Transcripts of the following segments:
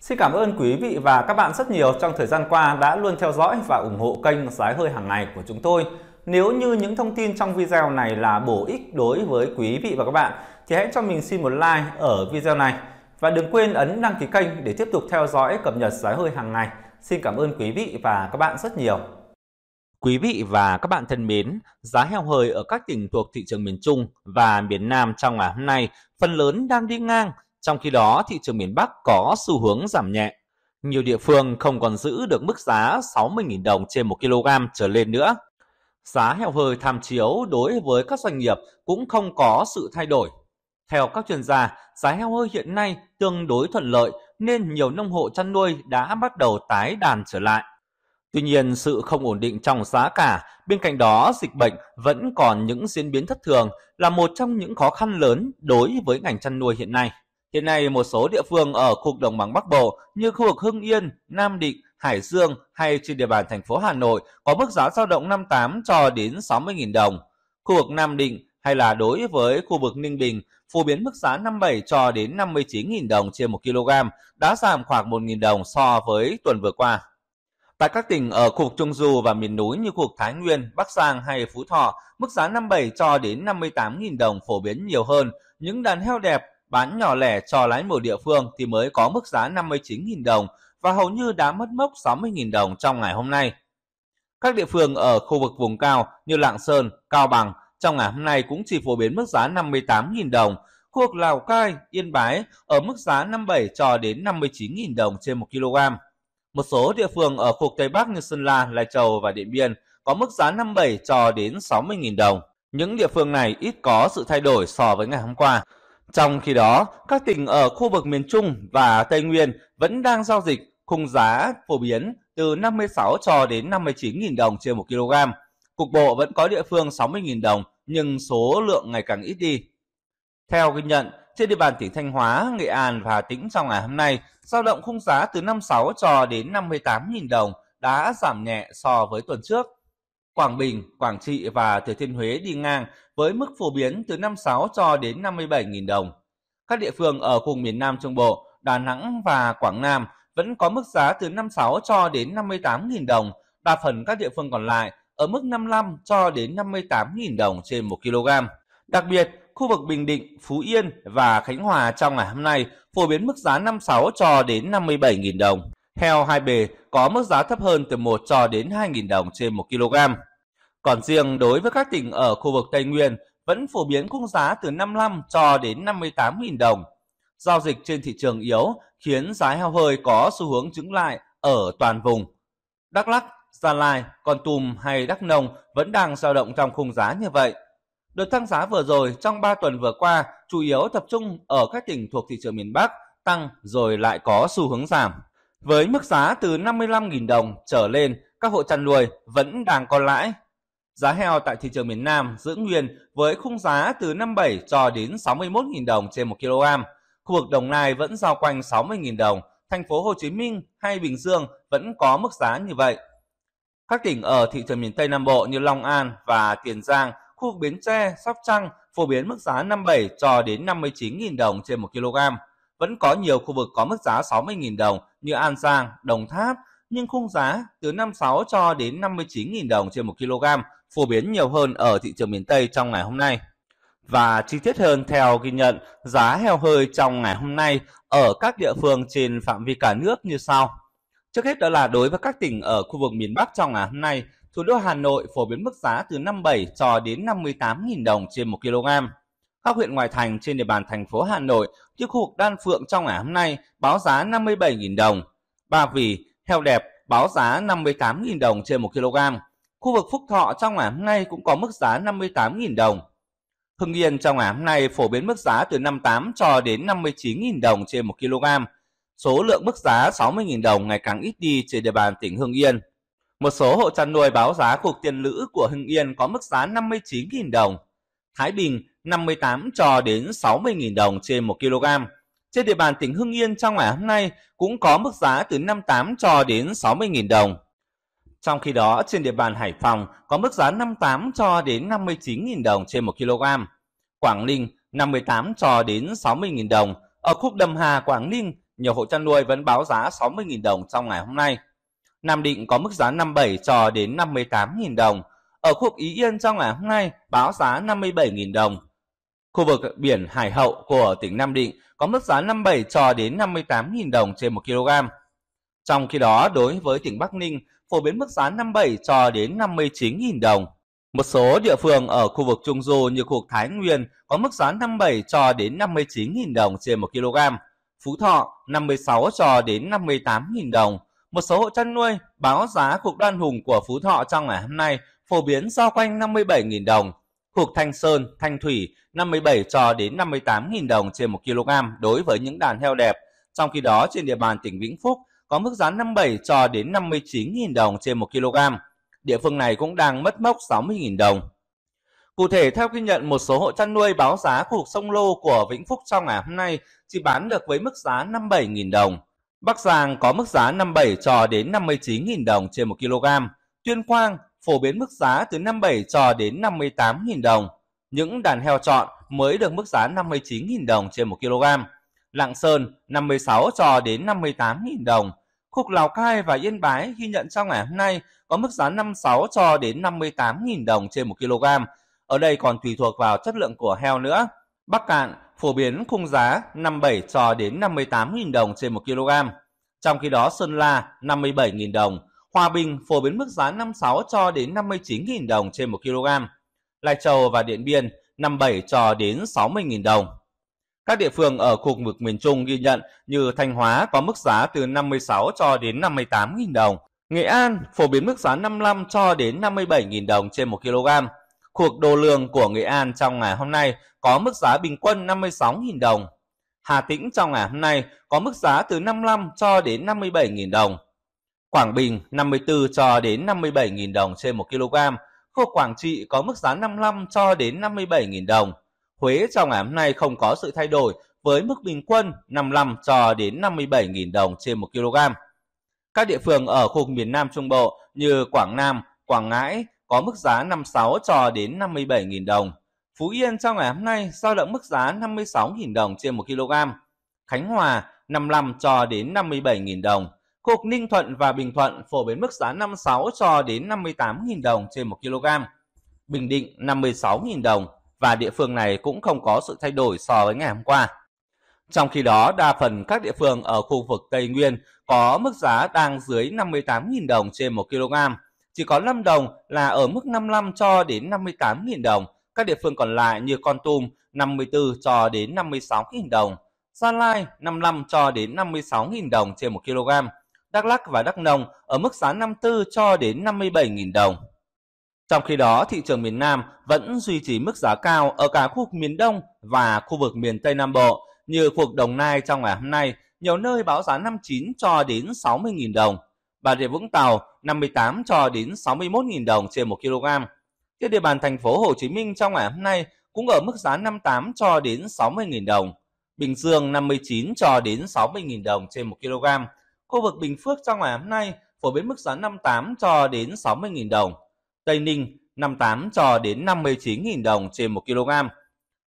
Xin cảm ơn quý vị và các bạn rất nhiều trong thời gian qua đã luôn theo dõi và ủng hộ kênh Giá hơi hàng ngày của chúng tôi. Nếu như những thông tin trong video này là bổ ích đối với quý vị và các bạn thì hãy cho mình xin một like ở video này và đừng quên ấn đăng ký kênh để tiếp tục theo dõi cập nhật giá hơi hàng ngày. Xin cảm ơn quý vị và các bạn rất nhiều. Quý vị và các bạn thân mến, giá heo hơi ở các tỉnh thuộc thị trường miền Trung và miền Nam trong ngày hôm nay phần lớn đang đi ngang trong khi đó, thị trường miền Bắc có xu hướng giảm nhẹ. Nhiều địa phương không còn giữ được mức giá 60.000 đồng trên 1 kg trở lên nữa. Giá heo hơi tham chiếu đối với các doanh nghiệp cũng không có sự thay đổi. Theo các chuyên gia, giá heo hơi hiện nay tương đối thuận lợi nên nhiều nông hộ chăn nuôi đã bắt đầu tái đàn trở lại. Tuy nhiên, sự không ổn định trong giá cả, bên cạnh đó dịch bệnh vẫn còn những diễn biến thất thường là một trong những khó khăn lớn đối với ngành chăn nuôi hiện nay. Hiện nay, một số địa phương ở khu vực đồng bằng Bắc Bộ như khu vực Hưng Yên, Nam Định, Hải Dương hay trên địa bàn thành phố Hà Nội có mức giá dao động 58 cho đến 60.000 đồng. Khu vực Nam Định hay là đối với khu vực Ninh Bình phổ biến mức giá 57 cho đến 59.000 đồng trên 1 kg đã giảm khoảng 1.000 đồng so với tuần vừa qua. Tại các tỉnh ở khu vực Trung Du và miền núi như khu vực Thái Nguyên, Bắc Giang hay Phú Thọ, mức giá 57 cho đến 58.000 đồng phổ biến nhiều hơn. Những đàn heo đẹp Bán nhỏ lẻ cho lái một địa phương thì mới có mức giá 59.000 đồng và hầu như đã mất mốc 60.000 đồng trong ngày hôm nay. Các địa phương ở khu vực vùng cao như Lạng Sơn, Cao Bằng trong ngày hôm nay cũng chỉ phổ biến mức giá 58.000 đồng. Khu vực Lào Cai, Yên Bái ở mức giá 57 cho đến 59.000 đồng trên 1 kg. Một số địa phương ở khu vực Tây Bắc như Sơn La, Lai Châu và Điện Biên có mức giá 57 cho đến 60.000 đồng. Những địa phương này ít có sự thay đổi so với ngày hôm qua. Trong khi đó, các tỉnh ở khu vực miền Trung và Tây Nguyên vẫn đang giao dịch khung giá phổ biến từ 56 cho đến 59.000 đồng trên 1 kg. Cục bộ vẫn có địa phương 60.000 đồng nhưng số lượng ngày càng ít đi. Theo ghi nhận, trên địa bàn tỉnh Thanh Hóa, Nghệ An và Hà Tĩnh trong ngày hôm nay, giao động khung giá từ 56 cho đến 58.000 đồng đã giảm nhẹ so với tuần trước. Quảng Bình, Quảng Trị và Thừa Thiên Huế đi ngang với mức phổ biến từ 56 cho đến 57.000 đồng. Các địa phương ở vùng miền Nam Trung Bộ, Đà Nẵng và Quảng Nam vẫn có mức giá từ 56 cho đến 58.000 đồng, đa phần các địa phương còn lại ở mức 55 cho đến 58.000 đồng trên 1 kg. Đặc biệt, khu vực Bình Định, Phú Yên và Khánh Hòa trong ngày hôm nay phổ biến mức giá 56 cho đến 57.000 đồng. Heo hai bề có mức giá thấp hơn từ 1 cho đến 2.000 đồng trên 1 kg. Còn riêng đối với các tỉnh ở khu vực Tây Nguyên vẫn phổ biến khung giá từ 55 cho đến 58.000 đồng. Giao dịch trên thị trường yếu khiến giá heo hơi có xu hướng chứng lại ở toàn vùng. Đắk Lắk, Gia Lai, Con Tum hay Đắk Nông vẫn đang dao động trong khung giá như vậy. Đợt tăng giá vừa rồi trong 3 tuần vừa qua chủ yếu tập trung ở các tỉnh thuộc thị trường miền Bắc tăng rồi lại có xu hướng giảm. Với mức giá từ 55.000 đồng trở lên, các hộ chăn nuôi vẫn đang có lãi Giá heo tại thị trường miền Nam giữ nguyên với khung giá từ 57 cho đến 61.000 đồng trên 1 kg. Khu vực Đồng Nai vẫn giao quanh 60.000 đồng, thành phố Hồ Chí Minh hay Bình Dương vẫn có mức giá như vậy. Các tỉnh ở thị trường miền Tây Nam Bộ như Long An và Tiền Giang, khu vực Bến Tre, Sóc Trăng phổ biến mức giá 57 cho đến 59.000 đồng trên 1 kg. Vẫn có nhiều khu vực có mức giá 60.000 đồng như An Giang, Đồng Tháp, nhưng khung giá từ 56 cho đến 59.000 đồng trên 1 kg, phổ biến nhiều hơn ở thị trường miền Tây trong ngày hôm nay. Và chi tiết hơn theo ghi nhận, giá heo hơi trong ngày hôm nay ở các địa phương trên phạm vi cả nước như sau. Trước hết đó là đối với các tỉnh ở khu vực miền Bắc trong ngày hôm nay, thủ đô Hà Nội phổ biến mức giá từ 57 cho đến 58.000 đồng trên 1 kg. Các huyện ngoại thành trên địa bàn thành phố Hà Nội như khu vực Đan Phượng trong ngày hôm nay báo giá 57.000 đồng, Ba Vì Heo đẹp báo giá 58.000 đồng trên 1 kg. Khu vực Phúc Thọ trong ngày hôm nay cũng có mức giá 58.000 đồng. Hưng Yên trong ngày hôm nay phổ biến mức giá từ 58 cho đến 59.000 đồng trên 1 kg. Số lượng mức giá 60.000 đồng ngày càng ít đi trên địa bàn tỉnh Hưng Yên. Một số hộ chăn nuôi báo giá cuộc tiền lữ của Hưng Yên có mức giá 59.000 đồng. Thái Bình 58 cho đến 60.000 đồng trên 1 kg. Trên địa bàn tỉnh Hưng Yên trong ngày hôm nay cũng có mức giá từ 58 cho đến 60.000 đồng. Trong khi đó, trên địa bàn Hải Phòng có mức giá 58 cho đến 59.000 đồng trên 1 kg. Quảng Ninh 58 cho đến 60.000 đồng. Ở khúc Đầm Hà, Quảng Ninh, nhiều hộ chăn nuôi vẫn báo giá 60.000 đồng trong ngày hôm nay. Nam Định có mức giá 57 cho đến 58.000 đồng. Ở khúc Ý Yên trong ngày hôm nay báo giá 57.000 đồng. Khu vực biển Hải Hậu của tỉnh Nam Định có mức giá 57 cho đến 58.000 đồng trên 1 kg. Trong khi đó, đối với tỉnh Bắc Ninh, phổ biến mức giá 57 cho đến 59.000 đồng. Một số địa phương ở khu vực Trung Du như khu vực Thái Nguyên có mức giá 57 cho đến 59.000 đồng trên 1 kg. Phú Thọ 56 cho đến 58.000 đồng. Một số hộ chăn nuôi báo giá cuộc đoan hùng của Phú Thọ trong ngày hôm nay phổ biến giao quanh 57.000 đồng. Thuộc Thanh Sơn, Thanh Thủy 57 cho đến 58.000 đồng trên 1 kg đối với những đàn heo đẹp. Trong khi đó trên địa bàn tỉnh Vĩnh Phúc có mức giá 57 cho đến 59.000 đồng trên 1 kg. Địa phương này cũng đang mất mốc 60.000 đồng. Cụ thể, theo ghi nhận một số hộ chăn nuôi báo giá khu vực sông Lô của Vĩnh Phúc trong ngày hôm nay chỉ bán được với mức giá 57.000 đồng. Bắc Giang có mức giá 57 cho đến 59.000 đồng trên 1 kg. Tuyên Quang phổ biến mức giá từ 57 cho đến 58.000 đồng. Những đàn heo chọn mới được mức giá 59.000 đồng trên 1 kg. Lạng Sơn 56 cho đến 58.000 đồng. Khúc Lào Cai và Yên Bái ghi nhận trong ngày hôm nay có mức giá 56 cho đến 58.000 đồng trên 1 kg. Ở đây còn tùy thuộc vào chất lượng của heo nữa. Bắc Cạn phổ biến khung giá 57 cho đến 58.000 đồng trên 1 kg. Trong khi đó Sơn La 57.000 đồng, Hòa Bình phổ biến mức giá 56 cho đến 59.000 đồng trên 1 kg. Lai Châu và Điện Biên 57 cho đến 60.000 đồng. Các địa phương ở khu vực miền Trung ghi nhận như Thanh Hóa có mức giá từ 56 cho đến 58.000 đồng. Nghệ An phổ biến mức giá 55 cho đến 57.000 đồng trên 1 kg. Cuộc đồ lường của Nghệ An trong ngày hôm nay có mức giá bình quân 56.000 đồng. Hà Tĩnh trong ngày hôm nay có mức giá từ 55 cho đến 57.000 đồng. Quảng Bình 54 cho đến 57.000 đồng trên 1 kg, khu Quảng Trị có mức giá 55 cho đến 57.000 đồng. Huế trong ngày hôm nay không có sự thay đổi với mức bình quân 55 cho đến 57.000 đồng trên 1 kg. Các địa phương ở khu vực miền Nam Trung Bộ như Quảng Nam, Quảng Ngãi có mức giá 56 cho đến 57.000 đồng. Phú Yên trong ngày hôm nay giao động mức giá 56.000 đồng trên 1 kg. Khánh Hòa 55 cho đến 57.000 đồng. Cục Ninh Thuận và Bình Thuận phổ biến mức giá 56 cho đến 58.000 đồng trên 1 kg. Bình Định 56.000 đồng và địa phương này cũng không có sự thay đổi so với ngày hôm qua. Trong khi đó, đa phần các địa phương ở khu vực Tây Nguyên có mức giá đang dưới 58.000 đồng trên 1 kg. Chỉ có Lâm Đồng là ở mức 55 cho đến 58.000 đồng. Các địa phương còn lại như Con Tum 54 cho đến 56.000 đồng, Gia Lai 55 cho đến 56.000 đồng trên 1 kg. Đắk Lắc và Đắk Nông ở mức giá 54 cho đến 57.000 đồng. Trong khi đó, thị trường miền Nam vẫn duy trì mức giá cao ở cả khu vực miền Đông và khu vực miền Tây Nam Bộ, như khu vực Đồng Nai trong ngày hôm nay, nhiều nơi báo giá 59 cho đến 60.000 đồng. Bà Rịa Vũng Tàu 58 cho đến 61.000 đồng trên 1 kg. Trên địa bàn thành phố Hồ Chí Minh trong ngày hôm nay cũng ở mức giá 58 cho đến 60.000 đồng. Bình Dương 59 cho đến 60.000 đồng trên 1 kg. Khu vực Bình Phước trong ngày hôm nay phổ biến mức giá 58 cho đến 60.000 đồng. Tây Ninh 58 cho đến 59.000 đồng trên 1 kg.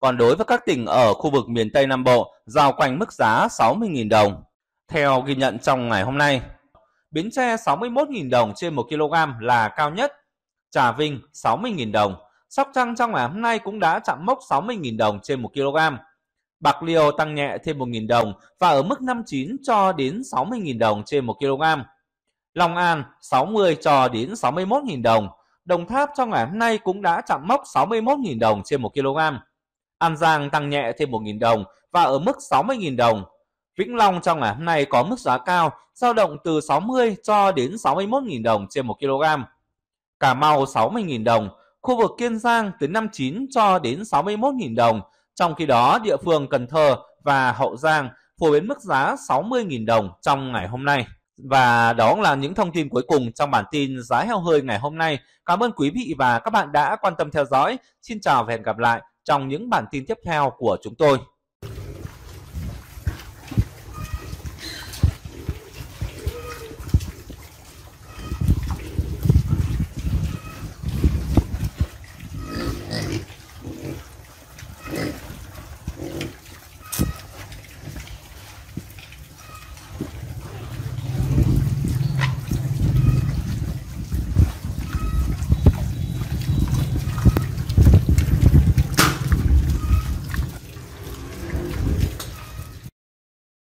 Còn đối với các tỉnh ở khu vực miền Tây Nam Bộ, giao quanh mức giá 60.000 đồng. Theo ghi nhận trong ngày hôm nay, Bến Tre 61.000 đồng trên 1 kg là cao nhất, Trà Vinh 60.000 đồng, Sóc Trăng trong ngày hôm nay cũng đã chạm mốc 60.000 đồng trên 1 kg. Bạc liêu tăng nhẹ thêm 1.000 đồng và ở mức 59 cho đến 60.000 đồng trên 1 kg. Long An 60 cho đến 61.000 đồng. Đồng Tháp trong ngày hôm nay cũng đã chạm mốc 61.000 đồng trên 1 kg. An Giang tăng nhẹ thêm 1.000 đồng và ở mức 60.000 đồng. Vĩnh Long trong ngày hôm nay có mức giá cao, dao động từ 60 cho đến 61.000 đồng trên 1 kg. Cà Mau 60.000 đồng, khu vực Kiên Giang từ 59 cho đến 61.000 đồng, trong khi đó, địa phương Cần Thơ và Hậu Giang phổ biến mức giá 60.000 đồng trong ngày hôm nay. Và đó là những thông tin cuối cùng trong bản tin giá heo hơi ngày hôm nay. Cảm ơn quý vị và các bạn đã quan tâm theo dõi. Xin chào và hẹn gặp lại trong những bản tin tiếp theo của chúng tôi.